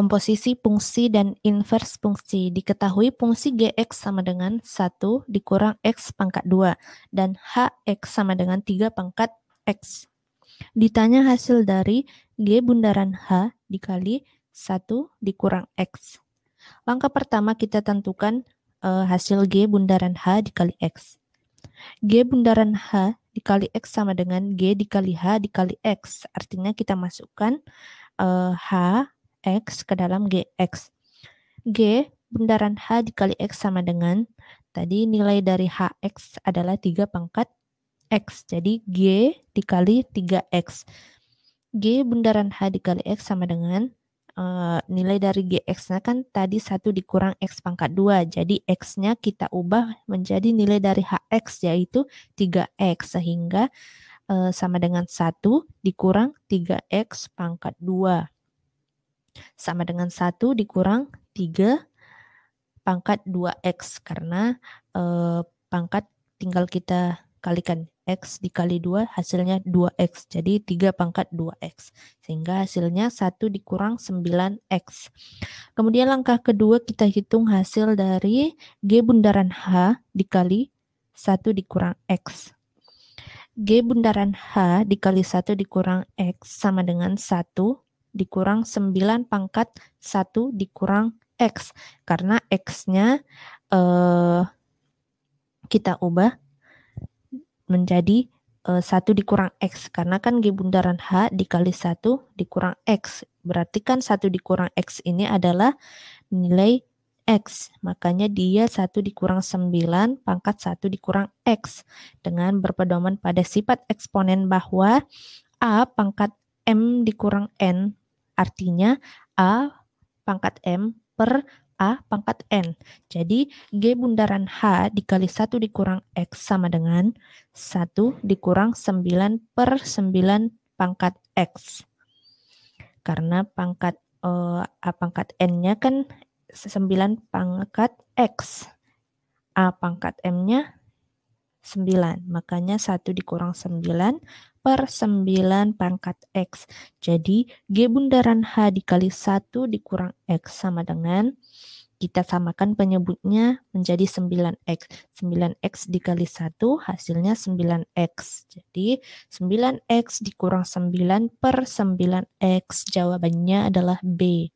Komposisi fungsi dan invers fungsi. Diketahui fungsi gx sama dengan 1 dikurang x pangkat 2 dan hx sama dengan 3 pangkat x. Ditanya hasil dari g bundaran h dikali 1 dikurang x. Langkah pertama kita tentukan uh, hasil g bundaran h dikali x. g bundaran h dikali x sama dengan g dikali h dikali x. Artinya kita masukkan uh, h X ke dalam GX. G, bundaran H dikali X sama dengan, tadi nilai dari HX adalah 3 pangkat X. Jadi G dikali 3X. G bundaran H dikali X sama dengan uh, nilai dari GX-nya kan tadi satu dikurang X pangkat 2. Jadi X-nya kita ubah menjadi nilai dari HX yaitu 3X. Sehingga eh, sama dengan satu dikurang 3X pangkat 2. Sama dengan 1 dikurang 3 pangkat 2x karena eh, pangkat tinggal kita kalikan x dikali 2 hasilnya 2x. Jadi 3 pangkat 2x. Sehingga hasilnya 1 dikurang 9x. Kemudian langkah kedua kita hitung hasil dari G bundaran H dikali 1 dikurang x. G bundaran H dikali 1 dikurang X sama dengan 1 dikurang 9 pangkat 1 dikurang X. Karena X-nya eh, kita ubah menjadi eh, 1 dikurang X. Karena kan G bundaran H dikali 1 dikurang X. Berarti kan 1 dikurang X ini adalah nilai X. Makanya dia 1 dikurang 9 pangkat 1 dikurang X. Dengan berpedoman pada sifat eksponen bahwa A pangkat M dikurang N Artinya A pangkat M per A pangkat N. Jadi G bundaran H dikali 1 dikurang X sama dengan 1 dikurang 9 per 9 pangkat X. Karena pangkat uh, A pangkat N-nya kan 9 pangkat X. A pangkat M-nya 9. Makanya 1 dikurang 9 per 9 pangkat X. Jadi G bundaran H dikali 1 dikurang X sama dengan kita samakan penyebutnya menjadi 9X. 9X dikali 1 hasilnya 9X. Jadi 9X dikurang 9 per 9X. Jawabannya adalah B.